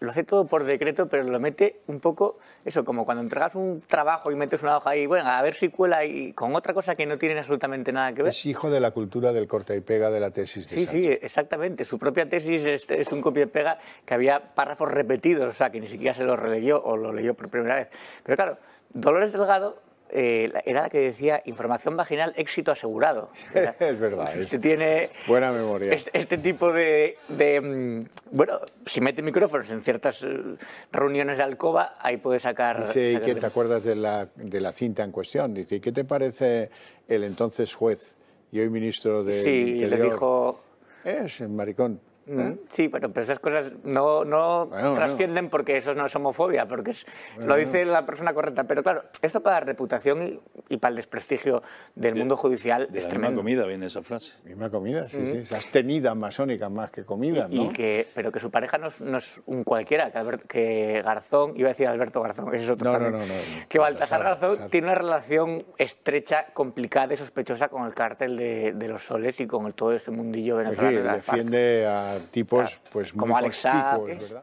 Lo hace todo por decreto, pero lo mete un poco, eso, como cuando entregas un trabajo y metes una hoja ahí, bueno, a ver si cuela y con otra cosa que no tiene absolutamente nada que ver. Es hijo de la cultura del corta y pega de la tesis de Sí, sí, exactamente. Su propia tesis es, un copia y pega que había párrafos repetidos, o sea, que ni siquiera se lo releyó o lo leyó por primera vez. Pero claro, Dolores Delgado eh, era la que decía información vaginal, éxito asegurado. es verdad. Este, este tiene buena memoria. Este, este tipo de, mm, Bueno, si mete micrófonos en ciertas eh, reuniones de alcoba, ahí puede sacar... Dice, ¿y qué te acuerdas de la, cinta en cuestión? Dice, qué te parece el entonces juez y hoy ministro de... Sí, Interior? le dijo... Es el maricón. ¿Eh? Sí, pero, pero, esas cosas no, no trascienden porque eso no es homofobia, porque lo dice la persona correcta. Pero claro, esto para la reputación y, para el desprestigio del mundo judicial de es misma comida viene esa frase. Misma comida, sí, sí. Esas tenidas masónicas más que comida, ¿no? pero que su pareja no es, no un cualquiera, que, Garzón, iba a decir Alberto Garzón, que es otro no, también, no, no, que Baltasar Garzón tiene una relación estrecha, complicada y sospechosa con el cártel de, los soles y con todo ese mundillo pues venezolano. Sí, defiende a tipos pues, muy como ¿verdad?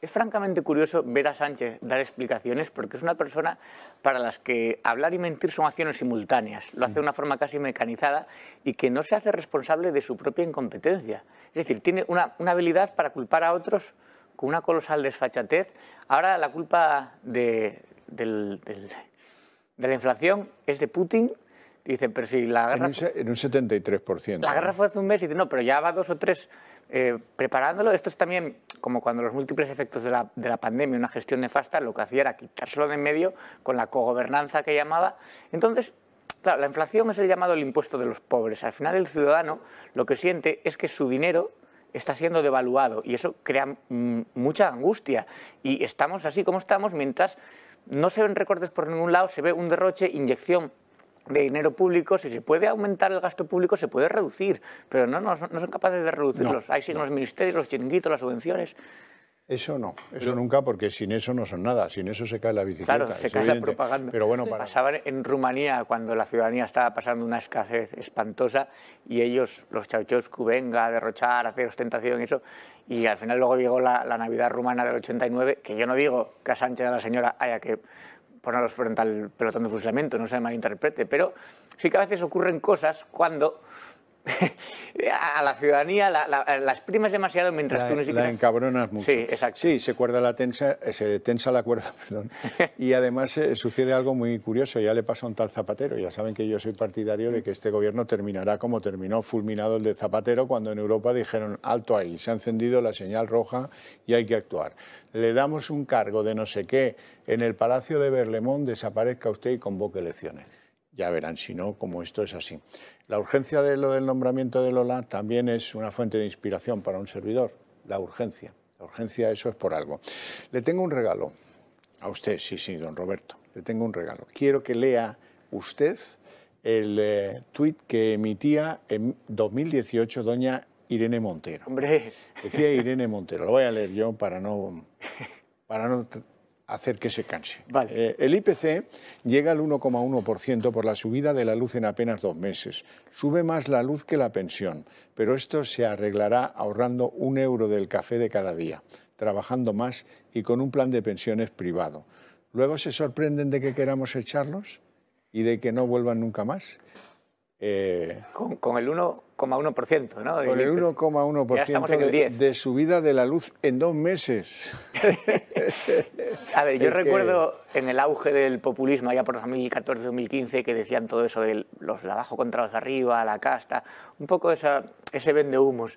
Es francamente curioso ver a Sánchez dar explicaciones porque es una persona para las que hablar y mentir son acciones simultáneas. Lo hace de una forma casi mecanizada y que no se hace responsable de su propia incompetencia. Es decir, tiene una, habilidad para culpar a otros con una colosal desfachatez. Ahora la culpa de, de la inflación es de Putin Dice, pero si la guerra... En un, 73%. La guerra fue hace un mes y dice, no, pero ya va dos o tres eh, preparándolo. Esto es también como cuando los múltiples efectos de la, de la, pandemia, una gestión nefasta, lo que hacía era quitárselo de en medio con la cogobernanza que llamaba. Entonces, claro, la inflación es el llamado el impuesto de los pobres. Al final el ciudadano lo que siente es que su dinero está siendo devaluado y eso crea mm, mucha angustia. Y estamos así como estamos mientras no se ven recortes por ningún lado, se ve un derroche, inyección de dinero público, si se puede aumentar el gasto público, se puede reducir, pero no, no, son capaces de reducirlos. Hay signos los ministerios, los chiringuitos, las subvenciones. Eso no, eso nunca, porque sin eso no son nada, sin eso se cae la bicicleta. Claro, se cae la propaganda. Pero bueno, para... Pasaba en Rumanía cuando la ciudadanía estaba pasando una escasez espantosa y ellos, los Ceausescu, venga a derrochar, a hacer ostentación y eso, y al final luego llegó la, Navidad rumana del 89, que yo no digo que a Sánchez a la señora haya que ponerlos frente al pelotón de fusilamiento, no se malinterprete, pero sí que a veces ocurren cosas cuando a la ciudadanía las primas demasiado mientras tú no La encabronas mucho. Sí, exacto. Sí, se, cuerda la tensa, se tensa la cuerda, perdón. y además eh, sucede algo muy curioso, ya le pasó a un tal Zapatero. Ya saben que yo soy partidario de que este gobierno terminará como terminó, fulminado el de Zapatero, cuando en Europa dijeron, alto ahí, se ha encendido la señal roja y hay que actuar. Le damos un cargo de no sé qué, en el Palacio de Berlemón, desaparezca usted y convoque elecciones. Ya verán, si no, como esto es así. La urgencia de lo del nombramiento de Lola también es una fuente de inspiración para un servidor, la urgencia. La urgencia, eso es por algo. Le tengo un regalo a usted, sí, sí, don Roberto. Le tengo un regalo. Quiero que lea usted el tweet eh, tuit que emitía en 2018 doña Irene Montero. Hombre. Decía Irene Montero. Lo voy a leer yo para no, para no hacer que se canse. Eh, el IPC llega al 1,1% por la subida de la luz en apenas dos meses. Sube más la luz que la pensión, pero esto se arreglará ahorrando un euro del café de cada día, trabajando más y con un plan de pensiones privado. Luego se sorprenden de que queramos echarlos y de que no vuelvan nunca más. Eh, con, el 1,1%, ¿no? Con el 1,1% de, subida de la luz en dos meses. a ver, yo recuerdo en el auge del populismo, allá por 2014-2015, que decían todo eso de los de abajo contra los de arriba, la casta, un poco esa, ese vende humos.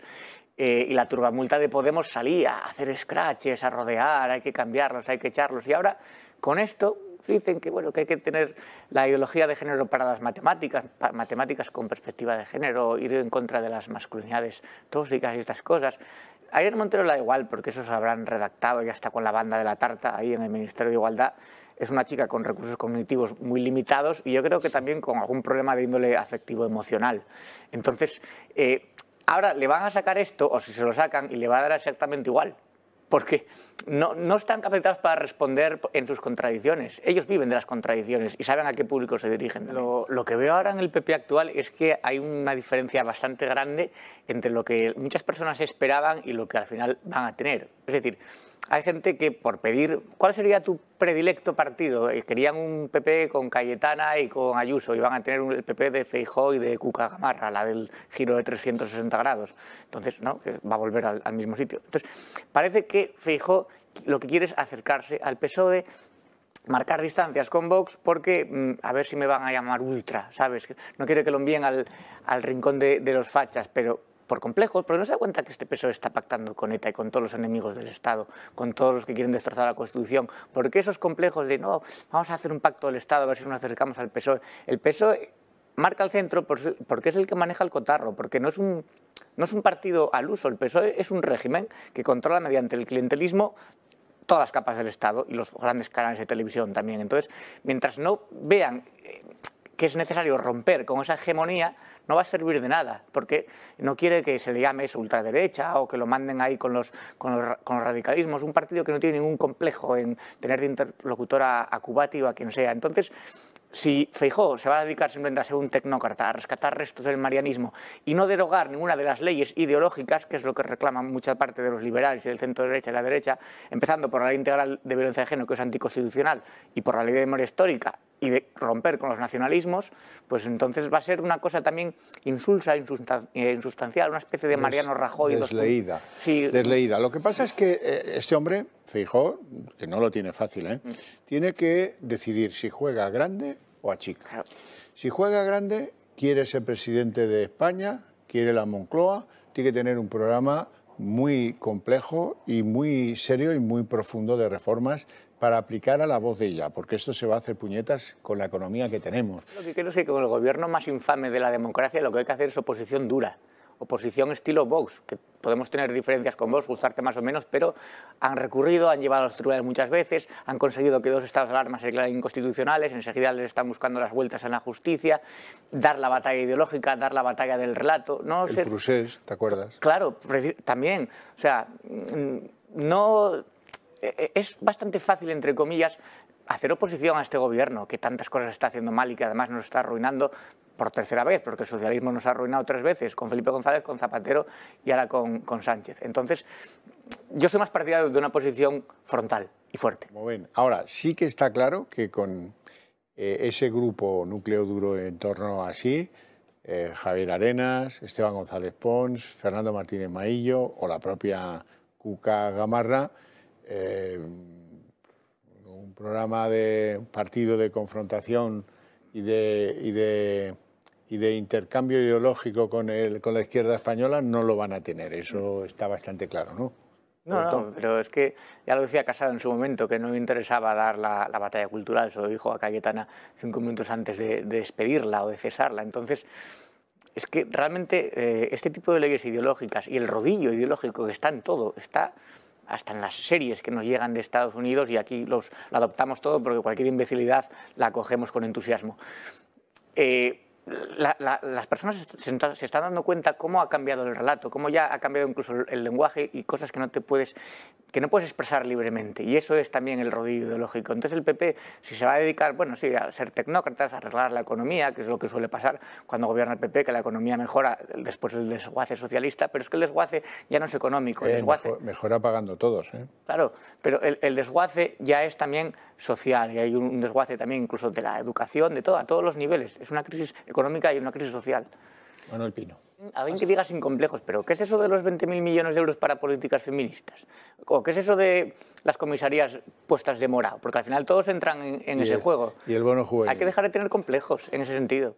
Eh, y la turbamulta de Podemos salía a hacer scratches, a rodear, hay que cambiarlos, hay que echarlos. Y ahora, con esto, dicen que, bueno, que hay que tener la ideología de género para las matemáticas, matemáticas con perspectiva de género, ir en contra de las masculinidades tóxicas y estas cosas. A Irene Montero la igual, porque eso se habrán redactado, ya está con la banda de la tarta ahí en el Ministerio de Igualdad. Es una chica con recursos cognitivos muy limitados y yo creo que también con algún problema de índole afectivo-emocional. Entonces, eh, ahora le van a sacar esto, o si se lo sacan, y le va a dar exactamente igual porque no, están capacitados para responder en sus contradicciones. Ellos viven de las contradicciones y saben a qué público se dirigen. Lo, lo, que veo ahora en el PP actual es que hay una diferencia bastante grande entre lo que muchas personas esperaban y lo que al final van a tener. Es decir, hay gente que por pedir, ¿cuál sería tu predilecto partido? Eh, querían un PP con Cayetana y con Ayuso, y van a tener un, el PP de Feijóo y de Cuca Gamarra, la del giro de 360 grados. Entonces, ¿no? Que va a volver al, mismo sitio. Entonces, parece que Feijóo lo que quiere es acercarse al PSOE, marcar distancias con Vox porque mm, a ver si me van a llamar ultra, ¿sabes? No quiero que lo envíen al, rincón de los fachas, pero por complejos, porque no se da cuenta que este PSOE está pactando con ETA y con todos los enemigos del Estado, con todos los que quieren destrozar la Constitución, porque esos complejos de no, vamos a hacer un pacto del Estado, a ver si nos acercamos al PSOE. El PSOE marca el centro porque es el que maneja el cotarro, porque no es un, no es un partido al uso, el PSOE es un régimen que controla mediante el clientelismo todas las capas del Estado y los grandes canales de televisión también. Entonces, mientras no vean eh, que es necesario romper con esa hegemonía no va a servir de nada, porque no quiere que se le llame ultraderecha o que lo manden ahí con los, con los, con radicalismos. Un partido que no tiene ningún complejo en tener de interlocutor a, a Cubati o a quien sea. Entonces, si Feijó se va a dedicar simplemente a ser un tecnócrata, a rescatar restos del marianismo y no derogar ninguna de las leyes ideológicas, que es lo que reclaman mucha parte de los liberales y del centro derecha y la derecha, empezando por la ley integral de violencia de género, que es anticonstitucional, y por la ley de memoria histórica, y de romper con los nacionalismos, pues entonces va a ser una cosa también insulsa, eh, insustancial, una especie de Mariano Rajoy. Desleída. Desleída. Lo que pasa es que este hombre, fijo, que no lo tiene fácil, ¿eh? mm. tiene que decidir si juega grande o a chica. Si juega grande, quiere ser presidente de España, quiere la Moncloa, tiene que tener un programa muy complejo y muy serio y muy profundo de reformas para aplicar a la voz de ella, porque esto se va a hacer puñetas con la economía que tenemos. Lo que quiero es que con el gobierno más infame de la democracia lo que hay que hacer es oposición dura, oposición estilo Vox, que podemos tener diferencias con Vox, gustarte más o menos, pero han recurrido, han llevado a los tribunales muchas veces, han conseguido que dos estados de alarma se declaren inconstitucionales, enseguida les están buscando las vueltas en la justicia, dar la batalla ideológica, dar la batalla del relato. No el ser... ¿te acuerdas? Claro, también. O sea, mm, no eh, eh, es bastante fácil, entre comillas, hacer oposición a este gobierno que tantas cosas está haciendo mal y que además nos está arruinando por tercera vez, porque el socialismo nos ha arruinado tres veces, con Felipe González, con Zapatero y ahora con, con Sánchez. Entonces, yo soy más partidario de una posición frontal y fuerte. bien. Ahora, sí que está claro que con eh, ese grupo núcleo duro en torno a sí, Javier Arenas, Esteban González Pons, Fernando Martínez Maillo o la propia Cuca Gamarra, eh, un programa de partido de confrontación y de, intercambio ideológico con, la izquierda española no lo van a tener, eso está bastante claro, ¿no? No, no, pero es que ya lo decía Casado en su momento, que no me interesaba dar la, batalla cultural, se lo dijo a Cayetana cinco minutos antes de, despedirla o de cesarla. Entonces, es que realmente eh, este tipo de leyes ideológicas y el rodillo ideológico que está en todo está hasta en las series que nos llegan de Estados Unidos y aquí los, adoptamos todo porque cualquier imbecilidad la cogemos con entusiasmo. Eh, las personas se, están dando cuenta cómo ha cambiado el relato, cómo ya ha cambiado incluso el lenguaje y cosas que no te puedes que no puedes expresar libremente. Y eso es también el rodillo ideológico. Entonces el PP, si se va a dedicar, bueno, sí, a ser tecnócratas, a arreglar la economía, que es lo que suele pasar cuando gobierna el PP, que la economía mejora después del desguace socialista, pero es que el desguace ya no es económico. Eh, mejora pagando todos. ¿eh? Claro, pero el, el, desguace ya es también social y hay un desguace también incluso de la educación, de todo, a todos los niveles. Es una crisis económica y una crisis social. Bueno, el Pino. A ver que digas sin complejos, pero ¿qué es eso de los 20.000 millones de euros para políticas feministas? ¿O qué es eso de las comisarías puestas de morado? Porque al final todos entran en, ese juego. Y el bono juego. Hay que dejar de tener complejos en ese sentido.